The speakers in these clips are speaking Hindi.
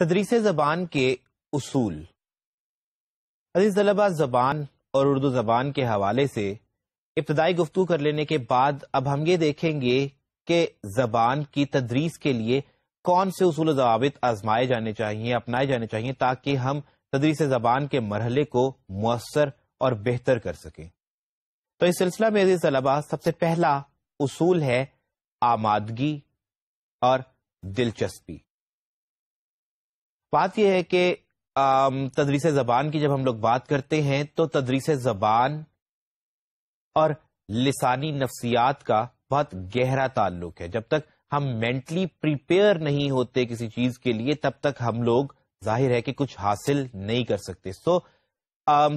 तदरीस ज़बान के असूल अजीज़ तलबा ज़बान और उर्दू ज़बान के हवाले से इब्तदाई गुफ्तु कर लेने के बाद अब हम ये देखेंगे कि ज़बान की तदरीस के लिए कौन से असूल जवाबित आजमाए जाने चाहिए अपनाए जाने चाहिए ताकि हम तदरीस ज़बान के मरहले को मؤसर और बेहतर कर सकें तो इस सिलसिला में अजीज़ तलबा सबसे पहला असूल है आमादगी और दिलचस्पी बात यह है कि तदरीस जबान की जब हम लोग बात करते हैं तो तदरीस जबान और लिसानी नफसियात का बहुत गहरा ताल्लुक है जब तक हम मेंटली प्रिपेयर नहीं होते किसी चीज के लिए तब तक हम लोग जाहिर है कि कुछ हासिल नहीं कर सकते सो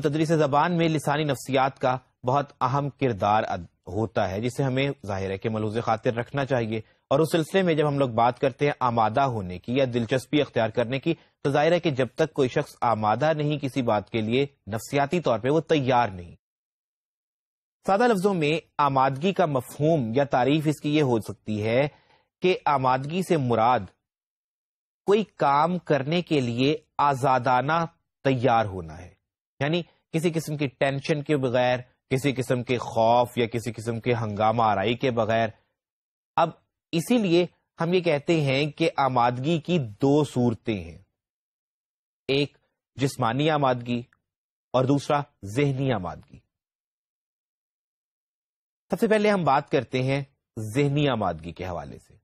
तदरीस जबान में लिसानी नफसियात का बहुत अहम किरदार होता है जिसे हमें जाहिर है कि मलूज खातिर रखना चाहिए और उस सिलसिले में जब हम लोग बात करते हैं आमादा होने की या दिलचस्पी अख्तियार करने की तो जाहिर है कि जब तक कोई शख्स आमादा नहीं किसी बात के लिए नफसियाती तौर पर वो तैयार नहीं सादा लफ्जों में आमादगी का मफहूम या तारीफ इसकी यह हो सकती है कि आमादगी से मुराद कोई काम करने के लिए आजादाना तैयार होना है यानी किसी किस्म की टेंशन के बगैर किसी किस्म के खौफ या किसी किस्म के हंगामा आरई के बगैर अब इसीलिए हम ये कहते हैं कि आमादगी की दो सूरतें हैं एक जिसमानी आमादगी और दूसरा जहनी आमादगी सबसे पहले हम बात करते हैं जहनी आमादगी के हवाले से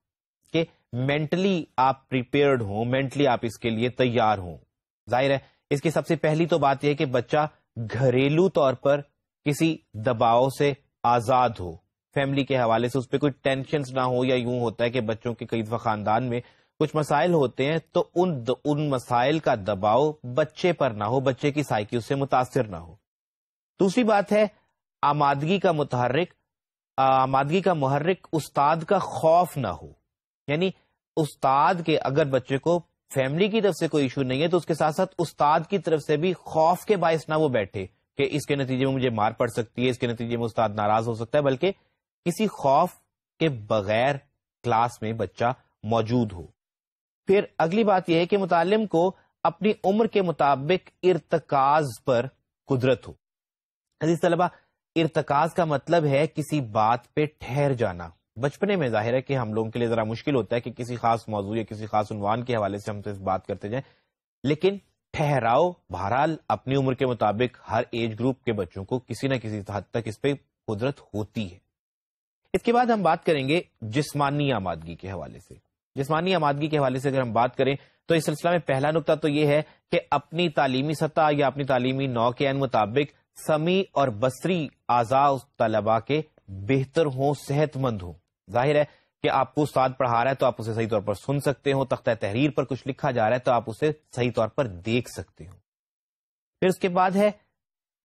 कि मेंटली आप प्रिपेयर्ड हो मेंटली आप इसके लिए तैयार हो जाहिर है इसकी सबसे पहली तो बात यह है कि बच्चा घरेलू तौर पर किसी दबाव से आजाद हो फैमिली के हवाले से उस पर कोई टेंशन ना हो या यूं होता है कि बच्चों के कई दफा खानदान में कुछ मसाइल होते हैं तो उन द, उन मसाइल का दबाव बच्चे पर ना हो बच्चे की साइकी उससे मुतासर ना हो दूसरी बात है आमादगी का मुतहरक आमादगी का मुहर्रिक उस्ताद का खौफ ना हो यानी उस्ताद के अगर बच्चे को फैमिली की तरफ से कोई इशू नहीं है तो उसके साथ साथ उस्ताद की तरफ से भी खौफ के बायस ना वो बैठे कि इसके नतीजे में मुझे मार पड़ सकती है इसके नतीजे में उस्ताद नाराज हो सकता है बल्कि किसी खौफ के बगैर क्लास में बच्चा मौजूद हो फिर अगली बात यह है कि मुतालिम को अपनी उम्र के मुताबिक इरतकाज पर कुदरत हो अजीज तलबा इरतकाज का मतलब है किसी बात पर ठहर जाना बचपने में जाहिर है कि हम लोगों के लिए जरा मुश्किल होता है कि किसी खास मौजूद या किसी खास उनवान के हवाले से हम तो इस बात करते जाए लेकिन ठहराओ बहरहाल अपनी उम्र के मुताबिक हर एज ग्रुप के बच्चों को किसी ना किसी हद तक इस पर कुदरत होती है इसके बाद हम बात करेंगे जिसमानी आमादगी के हवाले से जिसमानी आमादगी के हवाले से अगर हम बात करें तो इस सिलसिला में पहला नुकता तो यह है कि अपनी तालीमी सतह या अपनी तालीमी नौ के अन मुताबिक समी और बसरी आजाद तलबा के बेहतर हों सेहतमंद हों जाहिर है कि आपको उस्ताद पढ़ा रहा है तो आप उसे सही तौर पर सुन सकते हो तख्त तहरीर पर कुछ लिखा जा रहा है तो आप उसे सही तौर पर देख सकते हो फिर उसके बाद है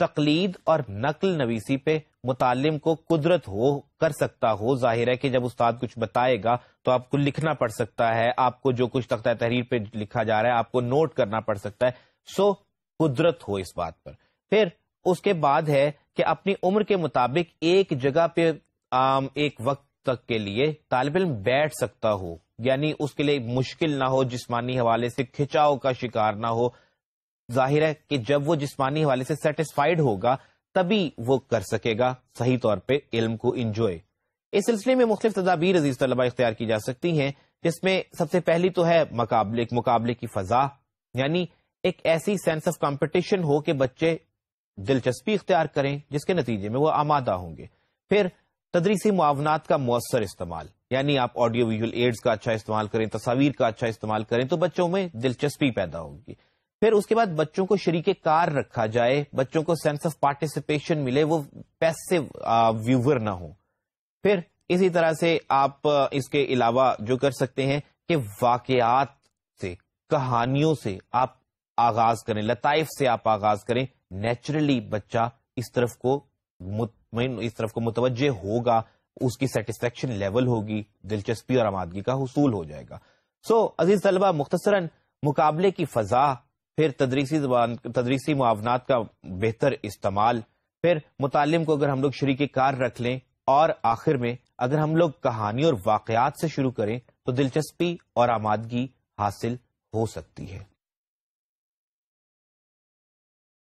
तकलीद और नकल नवीसी पे मुतालिम को कुदरत हो कर सकता हो जाहिर है कि जब उस्ताद कुछ बताएगा तो आपको लिखना पड़ सकता है आपको जो कुछ तख्त तहरीर पर लिखा जा रहा है आपको नोट करना पड़ सकता है सो कुदरत हो इस बात पर फिर उसके बाद है कि अपनी उम्र के मुताबिक एक जगह पे आम, एक वक्त तक के लिए तालब इम बैठ सकता हो यानी उसके लिए मुश्किल ना हो जिस्मानी हवाले से खिंचाव का शिकार ना हो जाहिर है कि जब वो जिस्मानी हवाले से सेटिस्फाइड होगा तभी वो कर सकेगा सही तौर पर इल्म को इंजॉय इस सिलसिले में मुख्तलिफ तदाबीर अजीज तलबा इख्तियार की जा सकती हैं जिसमें सबसे पहली तो है मुकाबले मुकाबले की फजा यानी एक ऐसी सेंस ऑफ कंपटीशन हो कि बच्चे दिलचस्पी इख्तियार करें जिसके नतीजे में वो आमादा होंगे फिर तदरीसी मुआवनात का मौसर इस्तेमाल यानी आप ऑडियो विजुअल एड्स का अच्छा इस्तेमाल करें तस्वीर का अच्छा इस्तेमाल करें तो बच्चों में दिलचस्पी पैदा होगी फिर उसके बाद बच्चों को शरीक कार रखा जाए बच्चों को सेंस ऑफ पार्टिसिपेशन मिले वो पैसे व्यूवर ना हो फिर इसी तरह से आप इसके अलावा जो कर सकते हैं कि वाकयात से कहानियों से आप आगाज करें लताइफ से आप आगाज करें नेचुरली बच्चा इस तरफ को इस तरफ को मुतवजह होगा उसकी सेटिस्फेक्शन लेवल होगी दिलचस्पी और आमादगी का हसूल हो जाएगा सो so, अजीज तलबा मुख्तसरन मुकाबले की फजा फिर तदरीसी तदरीसी मुआवनात का बेहतर इस्तेमाल फिर मुतालिम को अगर हम लोग शरीक कार रख लें और आखिर में अगर हम लोग कहानी और वाकयात से शुरू करें तो दिलचस्पी और आमादगी हासिल हो सकती है